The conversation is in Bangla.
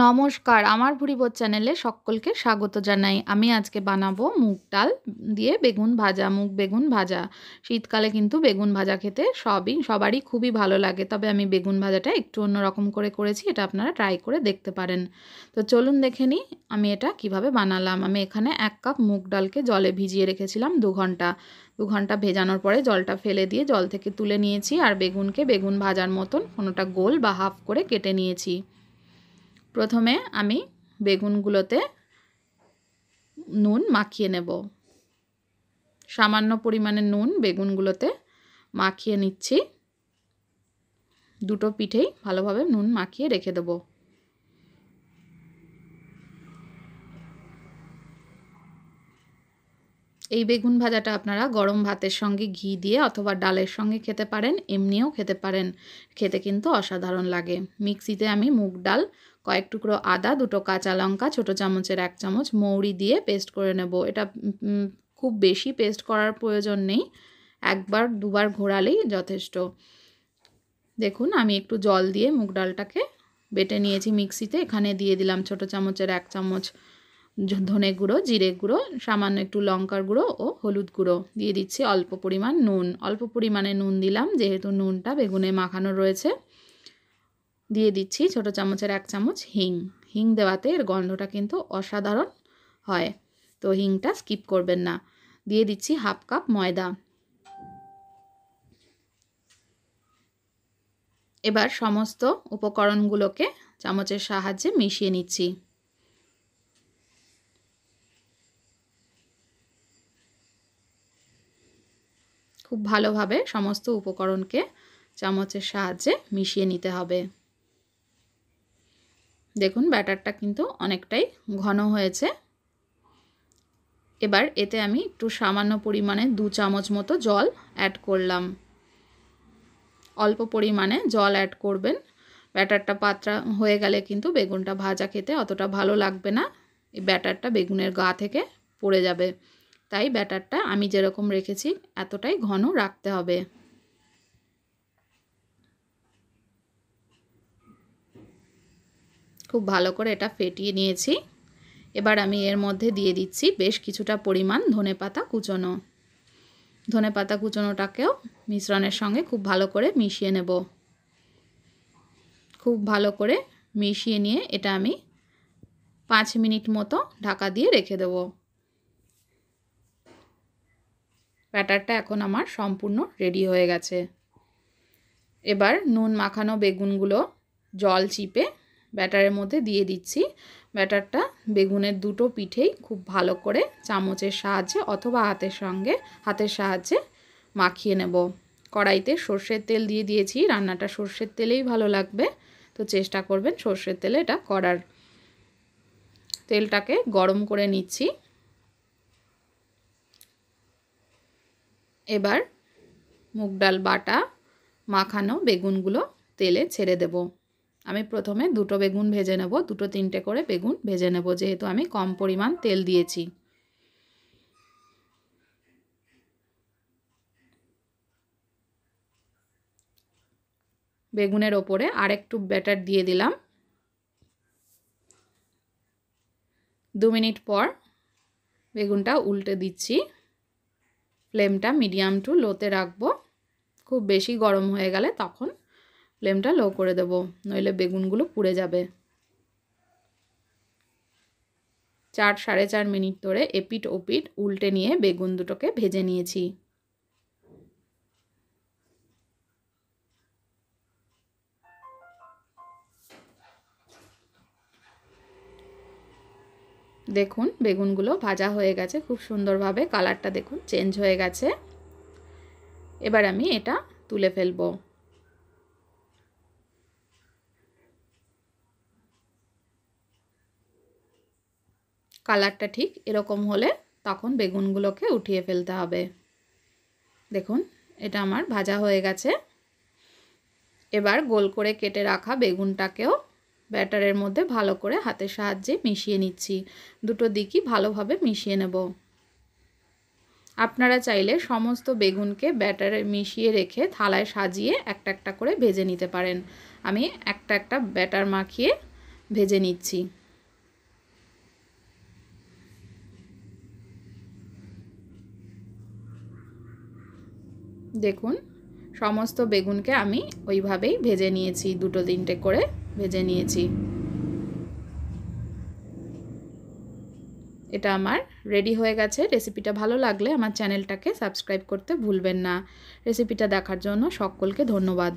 নমস্কার আমার ভুরিবোর চ্যানেলে সকলকে স্বাগত জানাই আমি আজকে বানাবো মুগ ডাল দিয়ে বেগুন ভাজা মুগ বেগুন ভাজা শীতকালে কিন্তু বেগুন ভাজা খেতে সবই সবারই খুবই ভালো লাগে তবে আমি বেগুন ভাজাটা একটু অন্যরকম করে করেছি এটা আপনারা ট্রাই করে দেখতে পারেন তো চলুন দেখে নিই আমি এটা কিভাবে বানালাম আমি এখানে এক কাপ মুগ ডালকে জলে ভিজিয়ে রেখেছিলাম দু ঘন্টা দু ঘন্টা ভেজানোর পরে জলটা ফেলে দিয়ে জল থেকে তুলে নিয়েছি আর বেগুনকে বেগুন ভাজার মতন কোনোটা গোল বা হাফ করে কেটে নিয়েছি প্রথমে আমি বেগুনগুলোতে নুন মাখিয়ে নেব সামান্য পরিমাণে নুন বেগুনগুলোতে মাখিয়ে নিচ্ছি দুটো পিঠেই ভালোভাবে নুন মাখিয়ে রেখে দেব এই বেগুন ভাজাটা আপনারা গরম ভাতের সঙ্গে ঘি দিয়ে অথবা ডালের সঙ্গে খেতে পারেন এমনিও খেতে পারেন খেতে কিন্তু অসাধারণ লাগে মিক্সিতে আমি মুগ ডাল কয়েক টুকরো আদা দুটো কাঁচা লঙ্কা ছোটো চামচের এক চামচ মৌরি দিয়ে পেস্ট করে নেব এটা খুব বেশি পেস্ট করার প্রয়োজন নেই একবার দুবার ঘোরালেই যথেষ্ট দেখুন আমি একটু জল দিয়ে মুগ ডালটাকে বেটে নিয়েছি মিক্সিতে এখানে দিয়ে দিলাম ছোটো চামচের এক চামচ ধনে গুঁড়ো জিরে গুঁড়ো সামান্য একটু লঙ্কার গুঁড়ো ও হলুদ গুঁড়ো দিয়ে দিচ্ছি অল্প পরিমাণ নুন অল্প পরিমাণে নুন দিলাম যেহেতু নুনটা বেগুনে মাখানো রয়েছে দিয়ে দিচ্ছি ছোট চামচের এক চামচ হিং হিং দেওয়াতে এর গন্ধটা কিন্তু অসাধারণ হয় তো হিংটা স্কিপ করবেন না দিয়ে দিচ্ছি হাফ কাপ ময়দা এবার সমস্ত উপকরণগুলোকে চামচের সাহায্যে মিশিয়ে নিচ্ছি খুব ভালোভাবে সমস্ত উপকরণকে চামচের সাহায্যে মিশিয়ে নিতে হবে দেখুন ব্যাটারটা কিন্তু অনেকটাই ঘন হয়েছে এবার এতে আমি একটু সামান্য পরিমাণে দু চামচ মতো জল অ্যাড করলাম অল্প পরিমাণে জল অ্যাড করবেন ব্যাটারটা পাত্রা হয়ে গেলে কিন্তু বেগুনটা ভাজা খেতে অতটা ভালো লাগবে না এই ব্যাটারটা বেগুনের গা থেকে পড়ে যাবে তাই ব্যাটারটা আমি যেরকম রেখেছি এতটাই ঘন রাখতে হবে খুব ভালো করে এটা ফেটিয়ে নিয়েছি এবার আমি এর মধ্যে দিয়ে দিচ্ছি বেশ কিছুটা পরিমাণ ধনে পাতা কুচনো ধনে পাতা কুচনোটাকেও মিশ্রণের সঙ্গে খুব ভালো করে মিশিয়ে নেব খুব ভালো করে মিশিয়ে নিয়ে এটা আমি পাঁচ মিনিট মতো ঢাকা দিয়ে রেখে দেব ব্যাটারটা এখন আমার সম্পূর্ণ রেডি হয়ে গেছে এবার নুন মাখানো বেগুনগুলো জল চিপে ব্যাটারের মধ্যে দিয়ে দিচ্ছি ব্যাটারটা বেগুনের দুটো পিঠেই খুব ভালো করে চামচের সাহায্যে অথবা হাতের সঙ্গে হাতের সাহায্যে মাখিয়ে নেব কড়াইতে সর্ষের তেল দিয়ে দিয়েছি রান্নাটা সর্ষের তেলেই ভালো লাগবে তো চেষ্টা করবেন সর্ষের তেলে এটা করার তেলটাকে গরম করে নিচ্ছি এবার মুগ ডাল বাটা মাখানো বেগুনগুলো তেলে ছেড়ে দেবো আমি প্রথমে দুটো বেগুন ভেজে নেব দুটো তিনটে করে বেগুন ভেজে নেব যেহেতু আমি কম পরিমাণ তেল দিয়েছি বেগুনের ওপরে আরেকটু ব্যাটার দিয়ে দিলাম দু মিনিট পর বেগুনটা উল্টে দিচ্ছি ফ্লেমটা মিডিয়াম টু লোতে রাখবো খুব বেশি গরম হয়ে গেলে তখন ফ্লেমটা লো করে দেব নইলে বেগুনগুলো পুড়ে যাবে চার সাড়ে চার মিনিট ধরে এপিট ওপিট উল্টে নিয়ে বেগুন দুটোকে ভেজে নিয়েছি দেখুন বেগুনগুলো ভাজা হয়ে গেছে খুব সুন্দরভাবে কালারটা দেখুন চেঞ্জ হয়ে গেছে এবার আমি এটা তুলে ফেলবো কালারটা ঠিক এরকম হলে তখন বেগুনগুলোকে উঠিয়ে ফেলতে হবে দেখুন এটা আমার ভাজা হয়ে গেছে এবার গোল করে কেটে রাখা বেগুনটাকেও ব্যাটারের মধ্যে ভালো করে হাতের সাহায্যে মিশিয়ে নিচ্ছি দুটো দিকই ভালোভাবে মিশিয়ে নেব আপনারা চাইলে সমস্ত বেগুনকে ব্যাটারে মিশিয়ে রেখে থালায় সাজিয়ে একটা একটা করে ভেজে নিতে পারেন আমি একটা একটা ব্যাটার মাখিয়ে ভেজে নিচ্ছি দেখুন সমস্ত বেগুনকে আমি ওইভাবেই ভেজে নিয়েছি দুটো তিনটে করে ভেজে নিয়েছি এটা আমার রেডি হয়ে গেছে রেসিপিটা ভালো লাগলে আমার চ্যানেলটাকে সাবস্ক্রাইব করতে ভুলবেন না রেসিপিটা দেখার জন্য সকলকে ধন্যবাদ